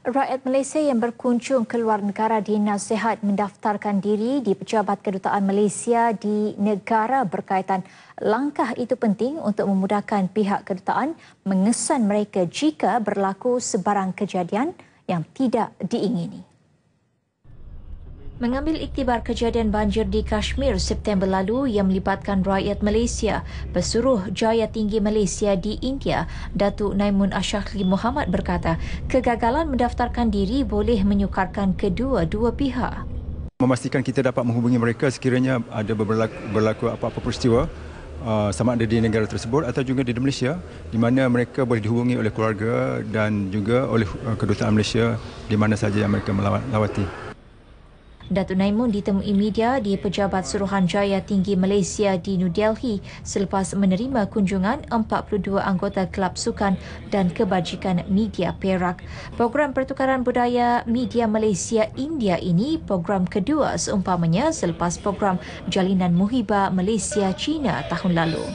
Rakyat Malaysia yang berkunjung ke luar negara dinasihat mendaftarkan diri di Pejabat Kedutaan Malaysia di negara berkaitan. Langkah itu penting untuk memudahkan pihak kedutaan mengesan mereka jika berlaku sebarang kejadian yang tidak diingini. Mengambil iktibar kejadian banjir di Kashmir September lalu yang melibatkan rakyat Malaysia, pesuruh jaya tinggi Malaysia di India, Datuk Naimun Ashakli Muhammad berkata, kegagalan mendaftarkan diri boleh menyukarkan kedua-dua pihak. Memastikan kita dapat menghubungi mereka sekiranya ada berlaku, apa-apa peristiwa uh, sama ada di negara tersebut atau juga di Malaysia di mana mereka boleh dihubungi oleh keluarga dan juga oleh uh, kedutaan Malaysia di mana saja yang mereka melawati. Datuk Naimun ditemui media di Pejabat Suruhanjaya Tinggi Malaysia di New Delhi selepas menerima kunjungan 42 anggota Kelab Sukan dan Kebajikan Media Perak. Program Pertukaran Budaya Media Malaysia India ini program kedua seumpamanya selepas program Jalinan Muhibah Malaysia China tahun lalu.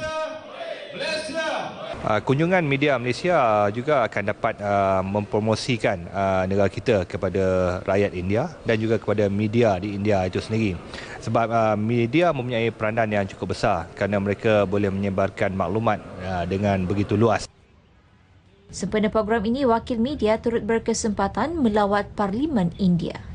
Malaysia! Ah, kunjungan media Malaysia juga akan dapat ah, mempromosikan ah, negara kita kepada rakyat India dan juga kepada media di India itu sendiri. Sebab media mempunyai peranan yang cukup besar kerana mereka boleh menyebarkan maklumat dengan begitu luas. Sempena program ini, wakil media turut berkesempatan melawat Parlimen India.